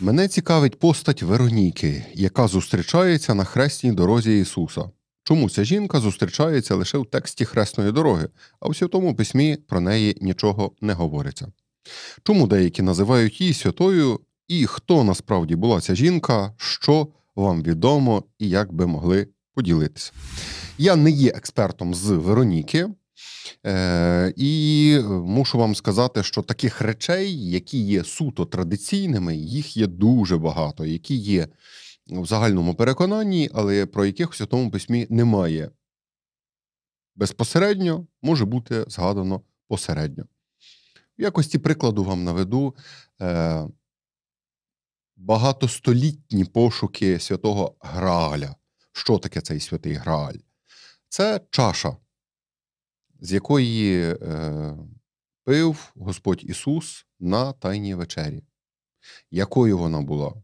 Мене цікавить постать Вероніки, яка зустрічається на хресній дорозі Ісуса. Чому ця жінка зустрічається лише в тексті хресної дороги, а у Святому письмі про неї нічого не говориться? Чому деякі називають її святою, і хто насправді була ця жінка, що вам відомо і як би могли поділитися? Я не є експертом з Вероніки, Е, І е, мушу вам сказати, що таких речей, які є суто традиційними, їх є дуже багато, які є в загальному переконанні, але про яких у святому письмі немає. Безпосередньо може бути згадано посередньо. В якості прикладу вам наведу е, багатостолітні пошуки святого Грааля. Що таке цей святий Грааль? Це чаша з якої е, пив Господь Ісус на Тайній вечері, якою вона була,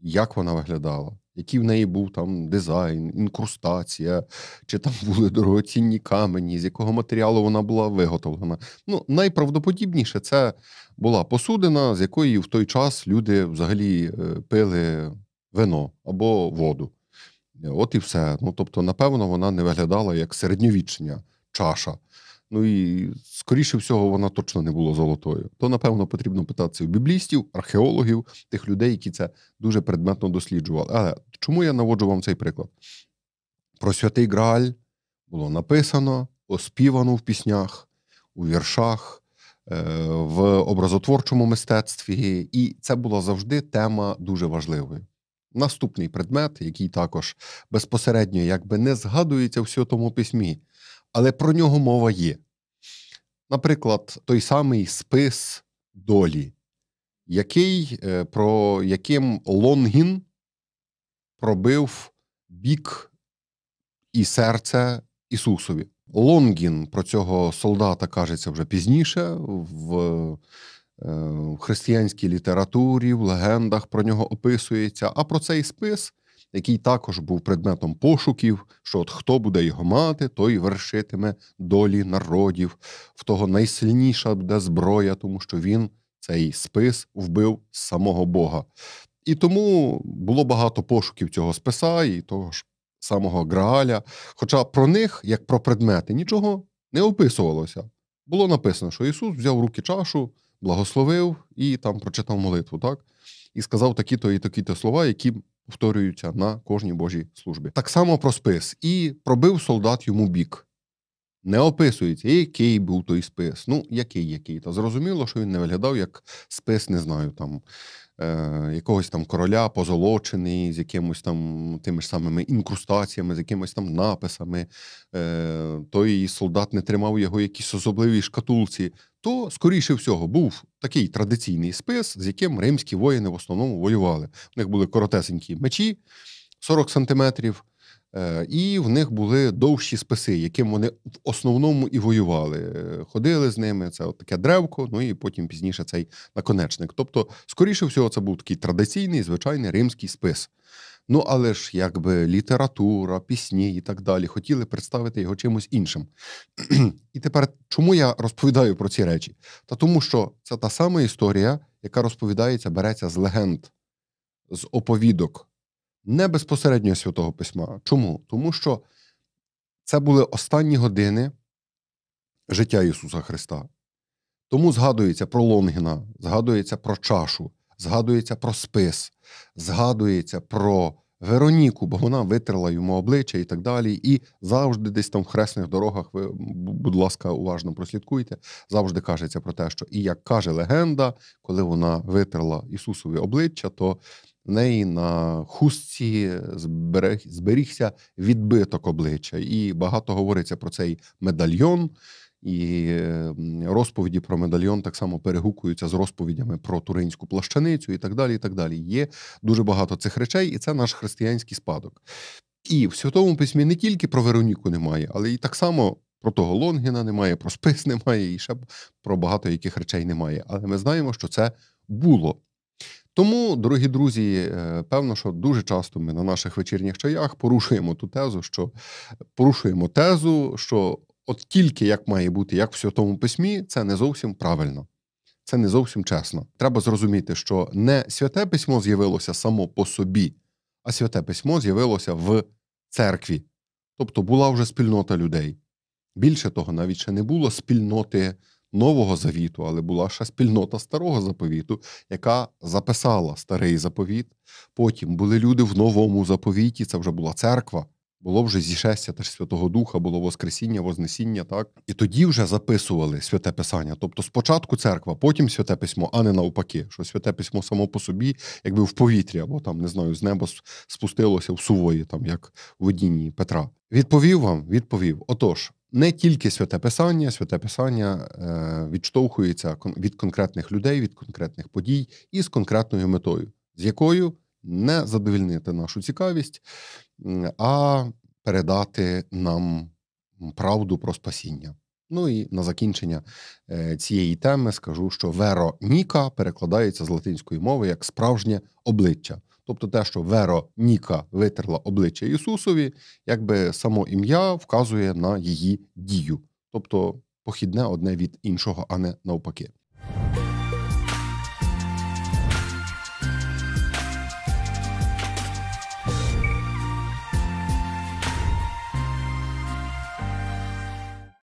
як вона виглядала, який в неї був там дизайн, інкрустація, чи там були дорогоцінні камені, з якого матеріалу вона була виготовлена. Ну, найправдоподібніше це була посудина, з якої в той час люди взагалі е, пили вино або воду. От і все. Ну тобто, напевно, вона не виглядала як середньовічня чаша. Ну і скоріше всього, вона точно не була золотою. То, напевно, потрібно питатися у біблістів, археологів, тих людей, які це дуже предметно досліджували. Але чому я наводжу вам цей приклад? Про святий Грааль було написано, оспівано в піснях, у віршах, е, в образотворчому мистецтві, і це була завжди тема дуже важливою. Наступний предмет, який також безпосередньо якби не згадується в святому письмі але про нього мова є. Наприклад, той самий спис долі, який, е, про яким Лонгін пробив бік і серце Ісусові. Лонгін про цього солдата кажеться вже пізніше. в е, в християнській літературі, в легендах про нього описується. А про цей спис який також був предметом пошуків, що от хто буде його мати, той вершитиме долі народів, в того найсильніша буде зброя, тому що він цей спис вбив самого Бога. І тому було багато пошуків цього списа і того ж самого Грааля. Хоча про них, як про предмети, нічого не описувалося. Було написано, що Ісус взяв в руки чашу, благословив і там прочитав молитву, так? І сказав такі-то і такі-то слова, які повторюються на кожній Божій службі. Так само про спис. І пробив солдат йому бік. Не описується, який був той спис. Ну, який, який. Та зрозуміло, що він не виглядав як спис, не знаю, там е, якогось там короля позолочений, з якимось там тими ж самими інкрустаціями, з якимось там написами. Е, Той солдат не тримав його якісь особливі шкатулці то, скоріше всього, був такий традиційний спис, з яким римські воїни в основному воювали. В них були коротесенькі мечі 40 сантиметрів, е, і в них були довші списи, яким вони в основному і воювали. Е, ходили з ними. Це от таке древко, ну і потім пізніше цей наконечник. Тобто, скоріше всього, це був такий традиційний звичайний римський спис. Ну але ж якби література, пісні і так далі хотіли представити його чимось іншим. І тепер чому я розповідаю про ці речі? Та тому, що це та сама історія, яка розповідається, береться з легенд, з оповідок, не безпосередньо святого письма. Чому? Тому що це були останні години життя Ісуса Христа. Тому згадується про Лонгіна, згадується про чашу, згадується про спис, згадується про Вероніку, бо вона витерла йому обличчя і так далі. І завжди десь там в хресних дорогах, ви, будь ласка, уважно прослідкуйте. Завжди кажеться про те, що і як каже легенда, коли вона витерла Ісусові обличчя, то в неї на хустці зберіг, зберігся відбиток обличчя. І багато говориться про цей медальйон. І розповіді про медальйон так само перегукуються з розповідями про туринську плащаницю і так далі. і так далі. Є дуже багато цих речей, і це наш християнський спадок. І в Святому письмі не тільки про Вероніку немає, але і так само про того Лонгіна немає, про спис немає, і ще про багато яких речей немає. Але ми знаємо, що це було. Тому, дорогі друзі, е, певно, що дуже часто ми на наших вечірніх чаях порушуємо ту тезу, що порушуємо тезу, що от тільки як має бути, як в святому письмі, це не зовсім правильно, це не зовсім чесно. Треба зрозуміти, що не святе письмо з'явилося само по собі, а святе письмо з'явилося в церкві, тобто була вже спільнота людей. Більше того, навіть ще не було спільноти Нового Завіту, але була ще спільнота старого заповіту, яка записала старий заповіт. Потім були люди в новому заповіті, це вже була церква. Було вже зішестя теж Святого Духа, було Воскресіння, Вознесіння, так? І тоді вже записували святе Писання. Тобто спочатку церква, потім святе письмо, а не навпаки, що святе письмо само по собі, якби в повітрі, або там, не знаю, з неба спустилося в сувої, там, як в водінні Петра. Відповів вам, відповів. Отож, не тільки святе писання, святе писання е, відштовхується від конкретних людей, від конкретних подій і з конкретною метою, з якою не задовільнити нашу цікавість а передати нам правду про спасіння. Ну і на закінчення е, цієї теми скажу, що Вероніка перекладається з латинської мови як справжнє обличчя. Тобто те, що веро Ніка витерла обличчя Ісусові, якби само ім'я вказує на її дію, тобто похідне одне від іншого, а не навпаки.